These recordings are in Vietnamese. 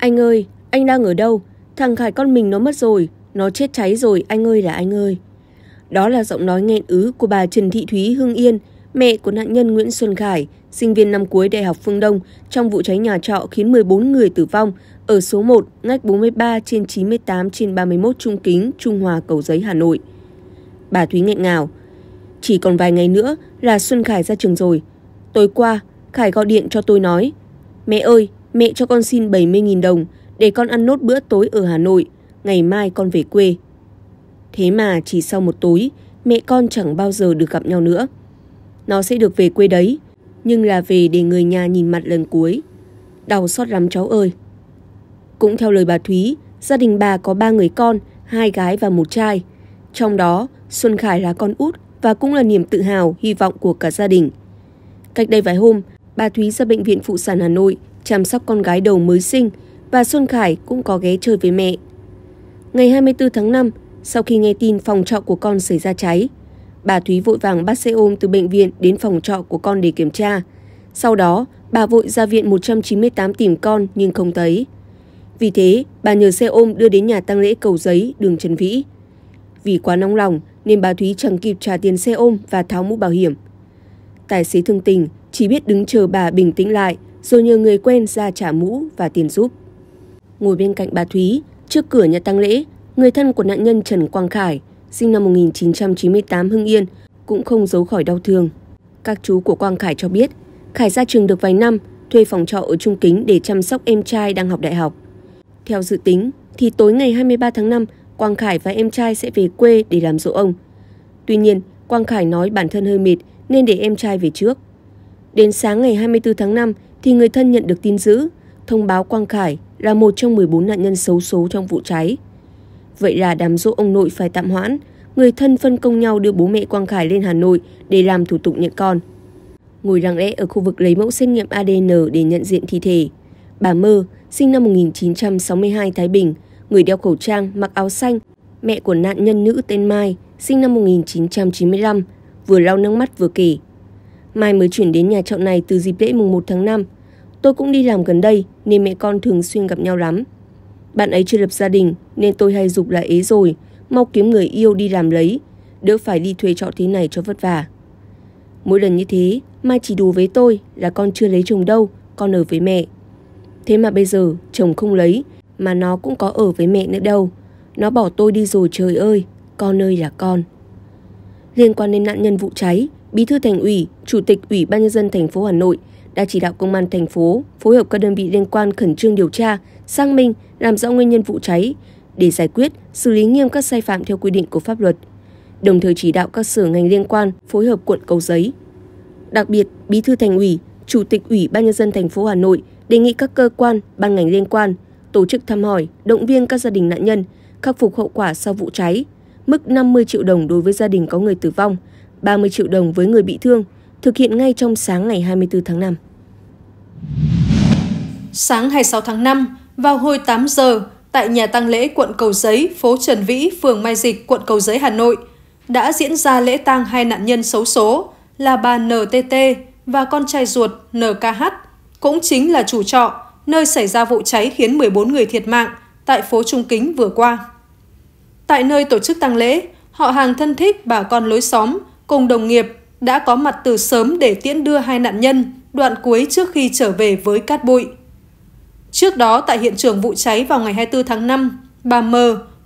Anh ơi, anh đang ở đâu? Thằng Khải con mình nó mất rồi, nó chết cháy rồi, anh ơi là anh ơi. Đó là giọng nói nghẹn ứ của bà Trần Thị Thúy Hương Yên, mẹ của nạn nhân Nguyễn Xuân Khải, sinh viên năm cuối Đại học Phương Đông trong vụ cháy nhà trọ khiến 14 người tử vong ở số 1 ngách 43 trên 98 trên 31 Trung Kính, Trung Hòa, Cầu Giấy, Hà Nội. Bà Thúy nghẹn ngào. Chỉ còn vài ngày nữa là Xuân Khải ra trường rồi. Tối qua, Khải gọi điện cho tôi nói Mẹ ơi, Mẹ cho con xin 70.000 đồng để con ăn nốt bữa tối ở Hà Nội, ngày mai con về quê. Thế mà chỉ sau một tối, mẹ con chẳng bao giờ được gặp nhau nữa. Nó sẽ được về quê đấy, nhưng là về để người nhà nhìn mặt lần cuối. Đau xót lắm cháu ơi. Cũng theo lời bà Thúy, gia đình bà có ba người con, hai gái và một trai. Trong đó, Xuân Khải là con út và cũng là niềm tự hào, hy vọng của cả gia đình. Cách đây vài hôm, bà Thúy ra bệnh viện phụ sản Hà Nội chăm sóc con gái đầu mới sinh và Xuân Khải cũng có ghé chơi với mẹ. Ngày 24 tháng 5, sau khi nghe tin phòng trọ của con xảy ra cháy, bà Thúy vội vàng bắt xe ôm từ bệnh viện đến phòng trọ của con để kiểm tra. Sau đó, bà vội ra viện 198 tìm con nhưng không thấy. Vì thế, bà nhờ xe ôm đưa đến nhà tang lễ cầu giấy, đường Trần Vĩ. Vì quá nóng lòng nên bà Thúy chẳng kịp trả tiền xe ôm và tháo mũ bảo hiểm. Tài xế thương tình chỉ biết đứng chờ bà bình tĩnh lại – rồi nhờ người quen ra trả mũ và tiền giúp. Ngồi bên cạnh bà Thúy, trước cửa nhà tang lễ, người thân của nạn nhân Trần Quang Khải, sinh năm 1998 Hưng Yên, cũng không giấu khỏi đau thương. Các chú của Quang Khải cho biết, Khải ra trường được vài năm, thuê phòng trọ ở Trung Kính để chăm sóc em trai đang học đại học. Theo dự tính, thì tối ngày 23 tháng 5, Quang Khải và em trai sẽ về quê để làm dỗ ông. Tuy nhiên, Quang Khải nói bản thân hơi mệt nên để em trai về trước. Đến sáng ngày 24 tháng 5 thì người thân nhận được tin dữ, thông báo Quang Khải là một trong 14 nạn nhân xấu số trong vụ cháy. Vậy là đám dỗ ông nội phải tạm hoãn, người thân phân công nhau đưa bố mẹ Quang Khải lên Hà Nội để làm thủ tục nhận con. Ngồi lặng lẽ ở khu vực lấy mẫu xét nghiệm ADN để nhận diện thi thể. Bà Mơ, sinh năm 1962 Thái Bình, người đeo khẩu trang, mặc áo xanh, mẹ của nạn nhân nữ tên Mai, sinh năm 1995, vừa lau nước mắt vừa kể. Mai mới chuyển đến nhà trọ này từ dịp lễ mùng 1 tháng 5. Tôi cũng đi làm gần đây nên mẹ con thường xuyên gặp nhau lắm. Bạn ấy chưa lập gia đình nên tôi hay dục là ế rồi, mau kiếm người yêu đi làm lấy, đỡ phải đi thuê trọ thế này cho vất vả. Mỗi lần như thế, Mai chỉ đùa với tôi là con chưa lấy chồng đâu, con ở với mẹ. Thế mà bây giờ chồng không lấy mà nó cũng có ở với mẹ nữa đâu. Nó bỏ tôi đi rồi trời ơi, con ơi là con. Liên quan đến nạn nhân vụ cháy, Bí thư Thành ủy, Chủ tịch Ủy ban nhân dân thành phố Hà Nội đã chỉ đạo công an thành phố phối hợp các đơn vị liên quan khẩn trương điều tra, xác minh, làm rõ nguyên nhân vụ cháy để giải quyết, xử lý nghiêm các sai phạm theo quy định của pháp luật. Đồng thời chỉ đạo các sở ngành liên quan phối hợp quận Cầu Giấy. Đặc biệt, Bí thư Thành ủy, Chủ tịch Ủy ban nhân dân thành phố Hà Nội đề nghị các cơ quan, ban ngành liên quan tổ chức thăm hỏi, động viên các gia đình nạn nhân khắc phục hậu quả sau vụ cháy, mức 50 triệu đồng đối với gia đình có người tử vong – 30 triệu đồng với người bị thương, thực hiện ngay trong sáng ngày 24 tháng 5. Sáng 26 tháng 5, vào hồi 8 giờ, tại nhà tang lễ quận Cầu Giấy, phố Trần Vĩ, phường Mai Dịch, quận Cầu Giấy, Hà Nội, đã diễn ra lễ tang hai nạn nhân xấu số là bà NTT và con trai ruột NKH, cũng chính là chủ trọ, nơi xảy ra vụ cháy khiến 14 người thiệt mạng tại phố Trung Kính vừa qua. Tại nơi tổ chức tang lễ, họ hàng thân thích bà con lối xóm cùng đồng nghiệp đã có mặt từ sớm để tiễn đưa hai nạn nhân đoạn cuối trước khi trở về với cát bụi. Trước đó tại hiện trường vụ cháy vào ngày 24 tháng 5, bà M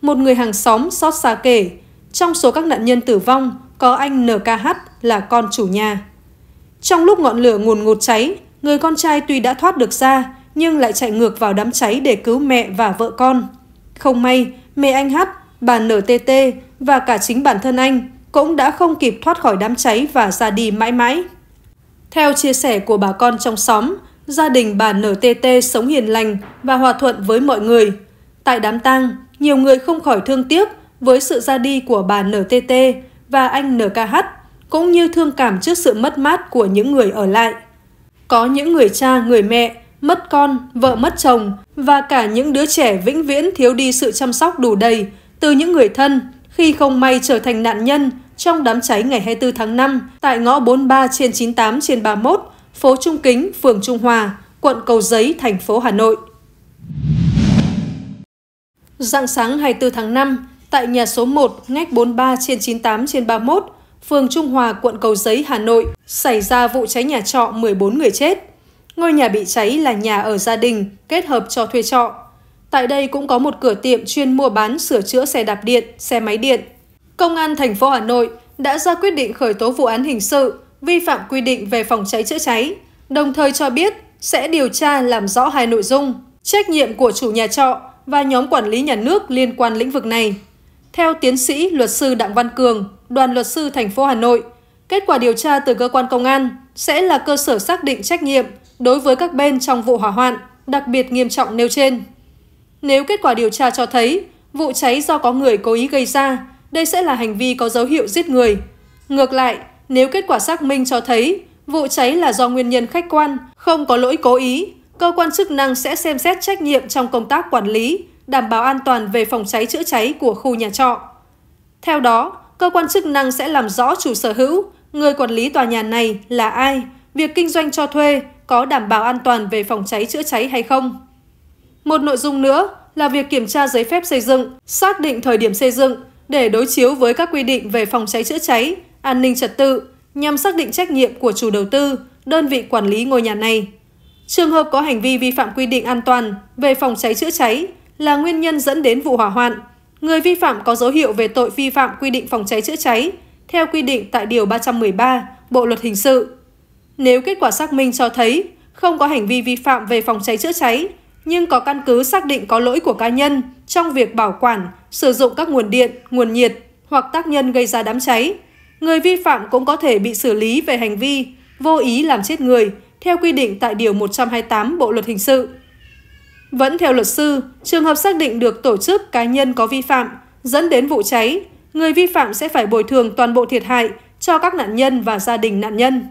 một người hàng xóm xót xa kể, trong số các nạn nhân tử vong có anh NKH là con chủ nhà. Trong lúc ngọn lửa nguồn ngột cháy, người con trai tuy đã thoát được ra nhưng lại chạy ngược vào đám cháy để cứu mẹ và vợ con. Không may, mẹ anh Hát, bà NTT và cả chính bản thân anh cũng đã không kịp thoát khỏi đám cháy và ra đi mãi mãi. Theo chia sẻ của bà con trong xóm, gia đình bà NTT sống hiền lành và hòa thuận với mọi người. Tại đám tang, nhiều người không khỏi thương tiếc với sự ra đi của bà NTT và anh NKH, cũng như thương cảm trước sự mất mát của những người ở lại. Có những người cha, người mẹ mất con, vợ mất chồng và cả những đứa trẻ vĩnh viễn thiếu đi sự chăm sóc đủ đầy từ những người thân khi không may trở thành nạn nhân trong đám cháy ngày 24 tháng 5 tại ngõ 43 trên 98 trên 31, phố Trung Kính, phường Trung Hòa, quận Cầu Giấy, thành phố Hà Nội. Dạng sáng 24 tháng 5, tại nhà số 1, ngách 43 trên 98 trên 31, phường Trung Hòa, quận Cầu Giấy, Hà Nội, xảy ra vụ cháy nhà trọ 14 người chết. Ngôi nhà bị cháy là nhà ở gia đình, kết hợp cho thuê trọ. Tại đây cũng có một cửa tiệm chuyên mua bán sửa chữa xe đạp điện, xe máy điện. Công an thành phố Hà Nội đã ra quyết định khởi tố vụ án hình sự vi phạm quy định về phòng cháy chữa cháy, đồng thời cho biết sẽ điều tra làm rõ hai nội dung, trách nhiệm của chủ nhà trọ và nhóm quản lý nhà nước liên quan lĩnh vực này. Theo tiến sĩ luật sư Đặng Văn Cường, đoàn luật sư thành phố Hà Nội, kết quả điều tra từ cơ quan công an sẽ là cơ sở xác định trách nhiệm đối với các bên trong vụ hỏa hoạn đặc biệt nghiêm trọng nêu trên. Nếu kết quả điều tra cho thấy vụ cháy do có người cố ý gây ra đây sẽ là hành vi có dấu hiệu giết người. Ngược lại, nếu kết quả xác minh cho thấy vụ cháy là do nguyên nhân khách quan, không có lỗi cố ý, cơ quan chức năng sẽ xem xét trách nhiệm trong công tác quản lý, đảm bảo an toàn về phòng cháy chữa cháy của khu nhà trọ. Theo đó, cơ quan chức năng sẽ làm rõ chủ sở hữu, người quản lý tòa nhà này là ai, việc kinh doanh cho thuê có đảm bảo an toàn về phòng cháy chữa cháy hay không. Một nội dung nữa là việc kiểm tra giấy phép xây dựng, xác định thời điểm xây dựng, để đối chiếu với các quy định về phòng cháy chữa cháy, an ninh trật tự nhằm xác định trách nhiệm của chủ đầu tư, đơn vị quản lý ngôi nhà này. Trường hợp có hành vi vi phạm quy định an toàn về phòng cháy chữa cháy là nguyên nhân dẫn đến vụ hỏa hoạn, người vi phạm có dấu hiệu về tội vi phạm quy định phòng cháy chữa cháy theo quy định tại điều 313 Bộ luật hình sự. Nếu kết quả xác minh cho thấy không có hành vi vi phạm về phòng cháy chữa cháy nhưng có căn cứ xác định có lỗi của cá nhân trong việc bảo quản, sử dụng các nguồn điện, nguồn nhiệt hoặc tác nhân gây ra đám cháy. Người vi phạm cũng có thể bị xử lý về hành vi vô ý làm chết người theo quy định tại Điều 128 Bộ Luật Hình sự. Vẫn theo luật sư, trường hợp xác định được tổ chức cá nhân có vi phạm dẫn đến vụ cháy, người vi phạm sẽ phải bồi thường toàn bộ thiệt hại cho các nạn nhân và gia đình nạn nhân.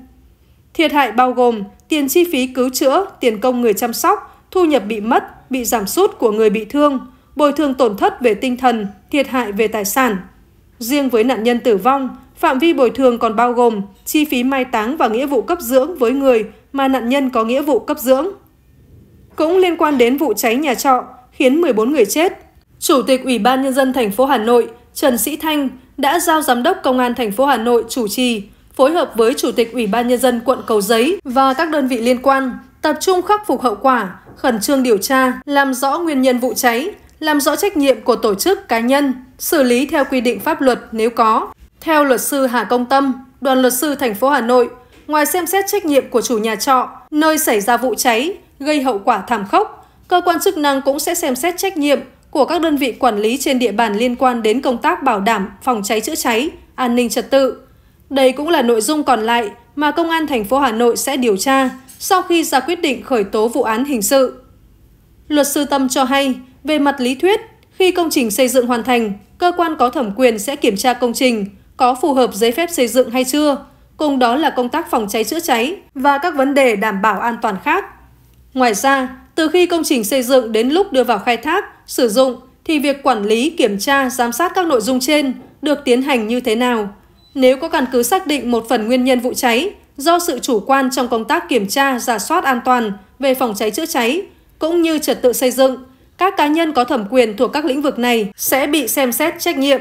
Thiệt hại bao gồm tiền chi phí cứu chữa, tiền công người chăm sóc, thu nhập bị mất, bị giảm sút của người bị thương, bồi thường tổn thất về tinh thần, thiệt hại về tài sản. Riêng với nạn nhân tử vong, phạm vi bồi thường còn bao gồm chi phí mai táng và nghĩa vụ cấp dưỡng với người mà nạn nhân có nghĩa vụ cấp dưỡng. Cũng liên quan đến vụ cháy nhà trọ khiến 14 người chết, Chủ tịch Ủy ban nhân dân thành phố Hà Nội Trần Sĩ Thanh đã giao giám đốc công an thành phố Hà Nội chủ trì phối hợp với chủ tịch Ủy ban nhân dân quận Cầu Giấy và các đơn vị liên quan tập trung khắc phục hậu quả, khẩn trương điều tra, làm rõ nguyên nhân vụ cháy, làm rõ trách nhiệm của tổ chức cá nhân, xử lý theo quy định pháp luật nếu có. Theo luật sư Hà Công Tâm, đoàn luật sư thành phố Hà Nội, ngoài xem xét trách nhiệm của chủ nhà trọ, nơi xảy ra vụ cháy, gây hậu quả thảm khốc, cơ quan chức năng cũng sẽ xem xét trách nhiệm của các đơn vị quản lý trên địa bàn liên quan đến công tác bảo đảm phòng cháy chữa cháy, an ninh trật tự. Đây cũng là nội dung còn lại mà Công an thành phố Hà Nội sẽ điều tra, sau khi ra quyết định khởi tố vụ án hình sự. Luật sư Tâm cho hay, về mặt lý thuyết, khi công trình xây dựng hoàn thành, cơ quan có thẩm quyền sẽ kiểm tra công trình có phù hợp giấy phép xây dựng hay chưa, cùng đó là công tác phòng cháy chữa cháy và các vấn đề đảm bảo an toàn khác. Ngoài ra, từ khi công trình xây dựng đến lúc đưa vào khai thác, sử dụng thì việc quản lý, kiểm tra, giám sát các nội dung trên được tiến hành như thế nào? Nếu có căn cứ xác định một phần nguyên nhân vụ cháy do sự chủ quan trong công tác kiểm tra, giả soát an toàn về phòng cháy chữa cháy cũng như trật tự xây dựng, các cá nhân có thẩm quyền thuộc các lĩnh vực này sẽ bị xem xét trách nhiệm.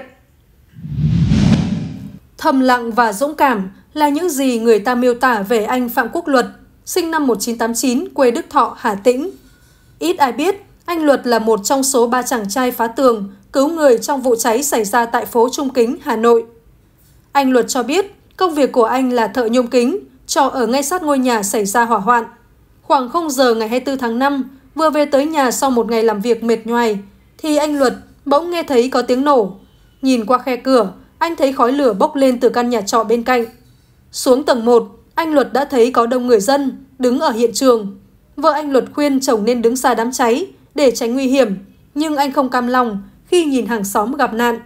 Thầm lặng và dũng cảm là những gì người ta miêu tả về anh Phạm Quốc Luật, sinh năm 1989, quê Đức Thọ, Hà Tĩnh. Ít ai biết, anh Luật là một trong số ba chàng trai phá tường, cứu người trong vụ cháy xảy ra tại phố Trung Kính, Hà Nội. Anh Luật cho biết, Công việc của anh là thợ nhôm kính, trọ ở ngay sát ngôi nhà xảy ra hỏa hoạn. Khoảng 0 giờ ngày 24 tháng 5, vừa về tới nhà sau một ngày làm việc mệt nhoài, thì anh Luật bỗng nghe thấy có tiếng nổ. Nhìn qua khe cửa, anh thấy khói lửa bốc lên từ căn nhà trọ bên cạnh. Xuống tầng 1, anh Luật đã thấy có đông người dân đứng ở hiện trường. Vợ anh Luật khuyên chồng nên đứng xa đám cháy để tránh nguy hiểm, nhưng anh không cam lòng khi nhìn hàng xóm gặp nạn.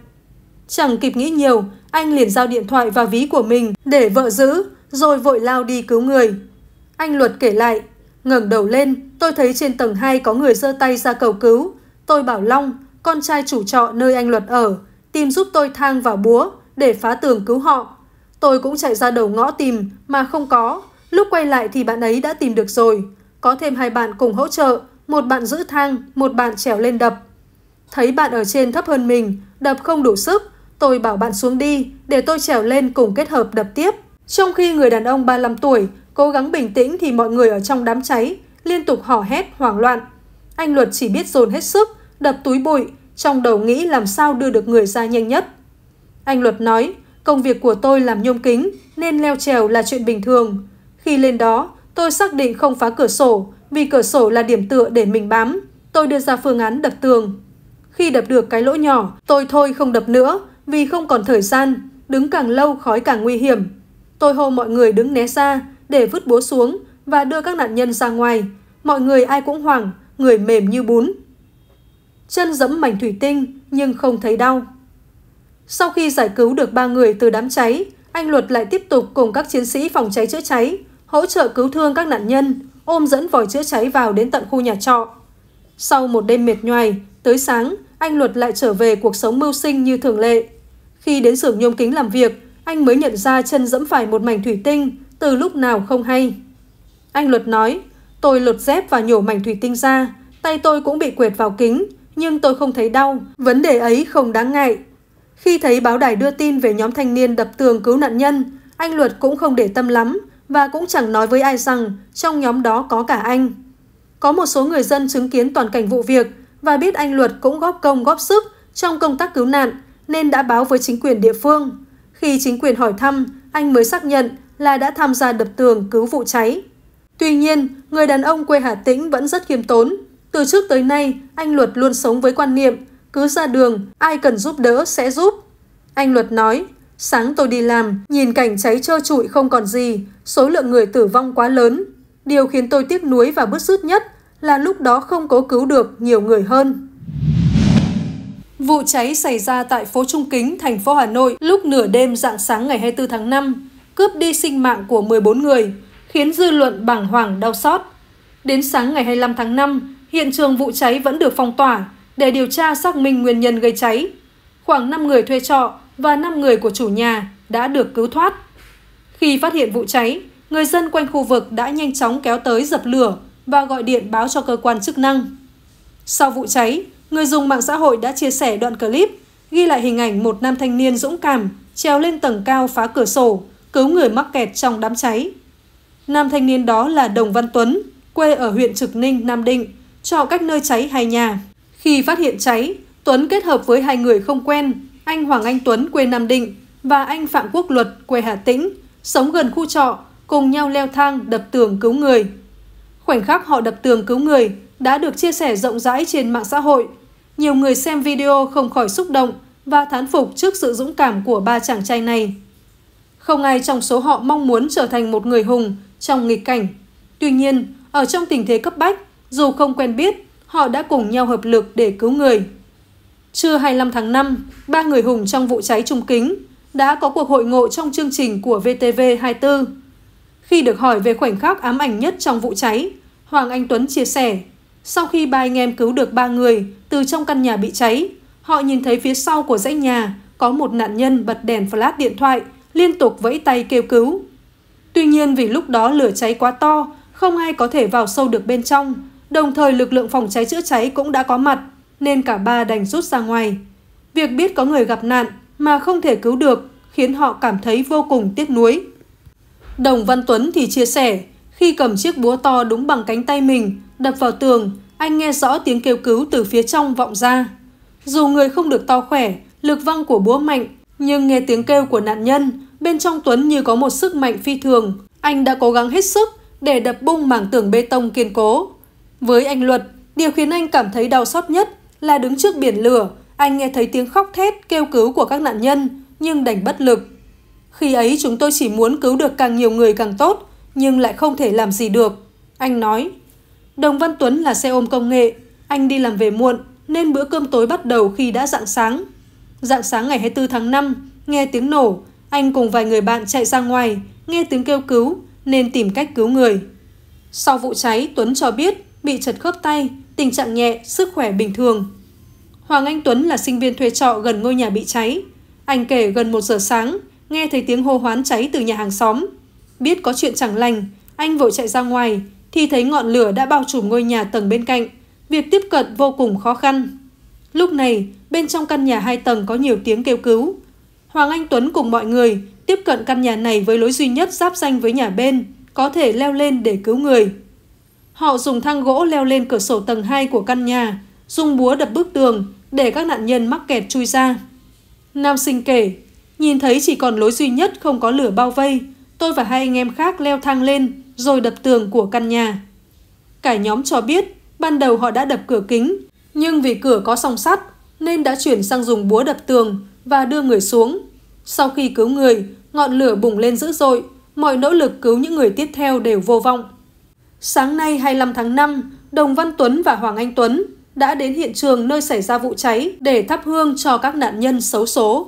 Chẳng kịp nghĩ nhiều, anh liền giao điện thoại và ví của mình để vợ giữ, rồi vội lao đi cứu người. Anh Luật kể lại, ngẩng đầu lên, tôi thấy trên tầng 2 có người giơ tay ra cầu cứu. Tôi bảo Long, con trai chủ trọ nơi anh Luật ở, tìm giúp tôi thang và búa để phá tường cứu họ. Tôi cũng chạy ra đầu ngõ tìm mà không có. Lúc quay lại thì bạn ấy đã tìm được rồi. Có thêm hai bạn cùng hỗ trợ, một bạn giữ thang, một bạn trèo lên đập. Thấy bạn ở trên thấp hơn mình, đập không đủ sức, Tôi bảo bạn xuống đi, để tôi trèo lên cùng kết hợp đập tiếp. Trong khi người đàn ông 35 tuổi cố gắng bình tĩnh thì mọi người ở trong đám cháy liên tục hò hét hoảng loạn. Anh Luật chỉ biết dồn hết sức, đập túi bụi, trong đầu nghĩ làm sao đưa được người ra nhanh nhất. Anh Luật nói, công việc của tôi làm nhôm kính nên leo trèo là chuyện bình thường. Khi lên đó, tôi xác định không phá cửa sổ vì cửa sổ là điểm tựa để mình bám. Tôi đưa ra phương án đập tường. Khi đập được cái lỗ nhỏ, tôi thôi không đập nữa vì không còn thời gian, đứng càng lâu khói càng nguy hiểm. Tôi hô mọi người đứng né xa để vứt búa xuống và đưa các nạn nhân ra ngoài. Mọi người ai cũng hoảng, người mềm như bún. Chân dẫm mảnh thủy tinh nhưng không thấy đau. Sau khi giải cứu được ba người từ đám cháy, anh Luật lại tiếp tục cùng các chiến sĩ phòng cháy chữa cháy hỗ trợ cứu thương các nạn nhân, ôm dẫn vòi chữa cháy vào đến tận khu nhà trọ. Sau một đêm mệt nhoài, tới sáng, anh Luật lại trở về cuộc sống mưu sinh như thường lệ. Khi đến xưởng nhôm kính làm việc, anh mới nhận ra chân dẫm phải một mảnh thủy tinh, từ lúc nào không hay. Anh Luật nói, tôi lột dép và nhổ mảnh thủy tinh ra, tay tôi cũng bị quệt vào kính, nhưng tôi không thấy đau, vấn đề ấy không đáng ngại. Khi thấy báo đài đưa tin về nhóm thanh niên đập tường cứu nạn nhân, anh Luật cũng không để tâm lắm và cũng chẳng nói với ai rằng trong nhóm đó có cả anh. Có một số người dân chứng kiến toàn cảnh vụ việc và biết anh Luật cũng góp công góp sức trong công tác cứu nạn nên đã báo với chính quyền địa phương. Khi chính quyền hỏi thăm, anh mới xác nhận là đã tham gia đập tường cứu vụ cháy. Tuy nhiên, người đàn ông quê Hà Tĩnh vẫn rất khiêm tốn. Từ trước tới nay, anh Luật luôn sống với quan niệm cứ ra đường, ai cần giúp đỡ sẽ giúp. Anh Luật nói, sáng tôi đi làm, nhìn cảnh cháy trơ trụi không còn gì, số lượng người tử vong quá lớn. Điều khiến tôi tiếc nuối và bứt rứt nhất là lúc đó không cố cứu được nhiều người hơn. Vụ cháy xảy ra tại phố Trung Kính, thành phố Hà Nội lúc nửa đêm dạng sáng ngày 24 tháng 5, cướp đi sinh mạng của 14 người, khiến dư luận bàng hoàng đau xót. Đến sáng ngày 25 tháng 5, hiện trường vụ cháy vẫn được phong tỏa để điều tra xác minh nguyên nhân gây cháy. Khoảng 5 người thuê trọ và 5 người của chủ nhà đã được cứu thoát. Khi phát hiện vụ cháy, người dân quanh khu vực đã nhanh chóng kéo tới dập lửa và gọi điện báo cho cơ quan chức năng. Sau vụ cháy, Người dùng mạng xã hội đã chia sẻ đoạn clip ghi lại hình ảnh một nam thanh niên dũng cảm treo lên tầng cao phá cửa sổ, cứu người mắc kẹt trong đám cháy. Nam thanh niên đó là Đồng Văn Tuấn, quê ở huyện Trực Ninh, Nam Định, trọ cách nơi cháy hai nhà. Khi phát hiện cháy, Tuấn kết hợp với hai người không quen, anh Hoàng Anh Tuấn quê Nam Định và anh Phạm Quốc Luật quê Hà Tĩnh, sống gần khu trọ, cùng nhau leo thang đập tường cứu người. Khoảnh khắc họ đập tường cứu người, đã được chia sẻ rộng rãi trên mạng xã hội. Nhiều người xem video không khỏi xúc động và thán phục trước sự dũng cảm của ba chàng trai này. Không ai trong số họ mong muốn trở thành một người hùng trong nghịch cảnh. Tuy nhiên, ở trong tình thế cấp bách, dù không quen biết, họ đã cùng nhau hợp lực để cứu người. Trưa 25 tháng 5, ba người hùng trong vụ cháy trung kính đã có cuộc hội ngộ trong chương trình của VTV24. Khi được hỏi về khoảnh khắc ám ảnh nhất trong vụ cháy, Hoàng Anh Tuấn chia sẻ – sau khi ba anh em cứu được ba người từ trong căn nhà bị cháy, họ nhìn thấy phía sau của dãy nhà có một nạn nhân bật đèn flash điện thoại, liên tục vẫy tay kêu cứu. Tuy nhiên vì lúc đó lửa cháy quá to, không ai có thể vào sâu được bên trong, đồng thời lực lượng phòng cháy chữa cháy cũng đã có mặt, nên cả ba đành rút ra ngoài. Việc biết có người gặp nạn mà không thể cứu được khiến họ cảm thấy vô cùng tiếc nuối. Đồng Văn Tuấn thì chia sẻ, khi cầm chiếc búa to đúng bằng cánh tay mình, đập vào tường, anh nghe rõ tiếng kêu cứu từ phía trong vọng ra. Dù người không được to khỏe, lực văng của búa mạnh, nhưng nghe tiếng kêu của nạn nhân, bên trong Tuấn như có một sức mạnh phi thường. Anh đã cố gắng hết sức để đập bung mảng tường bê tông kiên cố. Với anh Luật, điều khiến anh cảm thấy đau xót nhất là đứng trước biển lửa, anh nghe thấy tiếng khóc thét kêu cứu của các nạn nhân, nhưng đành bất lực. Khi ấy chúng tôi chỉ muốn cứu được càng nhiều người càng tốt, nhưng lại không thể làm gì được. Anh nói, Đồng Văn Tuấn là xe ôm công nghệ, anh đi làm về muộn nên bữa cơm tối bắt đầu khi đã rạng sáng. Rạng sáng ngày 24 tháng 5, nghe tiếng nổ, anh cùng vài người bạn chạy ra ngoài, nghe tiếng kêu cứu nên tìm cách cứu người. Sau vụ cháy, Tuấn cho biết bị chật khớp tay, tình trạng nhẹ, sức khỏe bình thường. Hoàng Anh Tuấn là sinh viên thuê trọ gần ngôi nhà bị cháy. Anh kể gần 1 giờ sáng, nghe thấy tiếng hô hoán cháy từ nhà hàng xóm. Biết có chuyện chẳng lành, anh vội chạy ra ngoài, thì thấy ngọn lửa đã bao trùm ngôi nhà tầng bên cạnh. Việc tiếp cận vô cùng khó khăn. Lúc này, bên trong căn nhà hai tầng có nhiều tiếng kêu cứu. Hoàng Anh Tuấn cùng mọi người tiếp cận căn nhà này với lối duy nhất giáp danh với nhà bên, có thể leo lên để cứu người. Họ dùng thang gỗ leo lên cửa sổ tầng 2 của căn nhà, dùng búa đập bức tường để các nạn nhân mắc kẹt chui ra. Nam sinh kể, nhìn thấy chỉ còn lối duy nhất không có lửa bao vây, Tôi và hai anh em khác leo thang lên rồi đập tường của căn nhà. Cả nhóm cho biết ban đầu họ đã đập cửa kính, nhưng vì cửa có song sắt nên đã chuyển sang dùng búa đập tường và đưa người xuống. Sau khi cứu người, ngọn lửa bùng lên dữ dội, mọi nỗ lực cứu những người tiếp theo đều vô vọng. Sáng nay 25 tháng 5, Đồng Văn Tuấn và Hoàng Anh Tuấn đã đến hiện trường nơi xảy ra vụ cháy để thắp hương cho các nạn nhân xấu số.